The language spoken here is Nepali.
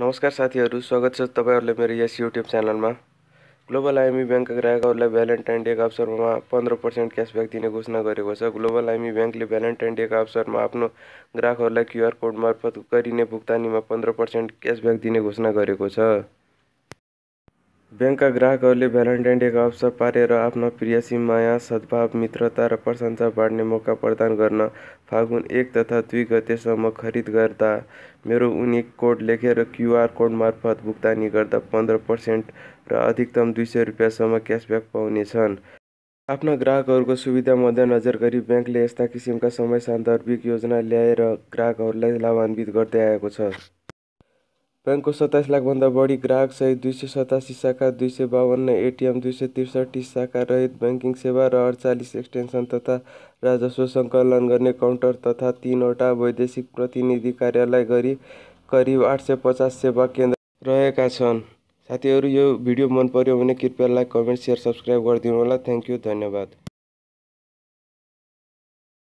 नमस्कार साथीहरू स्वागत छ तपाईँहरूले मेरो यस युट्युब च्यानलमा ग्लोबल आइमी ब्याङ्कका ग्राहकहरूलाई भ्यालेन्टाइन डेको अवसरमा पन्ध्र पर्सेन्ट क्यासब्याक दिने घोषणा गरेको छ ग्लोबल आइमी ब्याङ्कले भ्यालेन्टाइन डेको अवसरमा आफ्नो ग्राहकहरूलाई क्युआर कोड मार्फत गरिने भुक्तानीमा पन्ध्र पर्सेन्ट क्यासब्याक दिने घोषणा गरेको छ ब्याङ्कका ग्राहकहरूले भ्यालेन्टाइन डेको अवसर पारेर आफ्ना प्रियसी माया सद्भाव मित्रता र प्रशंसा बाँड्ने मौका प्रदान गर्न फागुन एक तथा दुई गतेसम्म खरिद गर्दा मेरो उनी कोड लेखेर क्युआर कोड मार्फत भुक्तानी गर्दा पन्ध्र पर्सेन्ट र अधिकतम दुई सय रुपियाँसम्म क्यासब्याक पाउनेछन् आफ्ना ग्राहकहरूको सुविधा मध्यनजर गरी ब्याङ्कले यस्ता किसिमका समय सान्दर्भिक योजना ल्याएर ग्राहकहरूलाई लाभान्वित गर्दै आएको छ ब्याङ्कको सत्ताइस लाखभन्दा बढी ग्राहकसहित दुई सय सतासी शाखा दुई सय बाहन्न एटिएम दुई सय त्रिसठी शाखा रहित ब्याङ्किङ सेवा र अडचालिस एक्सटेन्सन तथा राजस्व सङ्कलन गर्ने काउन्टर तथा तिनवटा वैदेशिक प्रतिनिधि कार्यालय गरी करिब आठ सय पचास सेवा केन्द्र रहेका छन् साथीहरू यो भिडियो मन पऱ्यो भने कृपया लाइक कमेन्ट सेयर सब्सक्राइब गरिदिनु होला थ्याङ्क यू धन्यवाद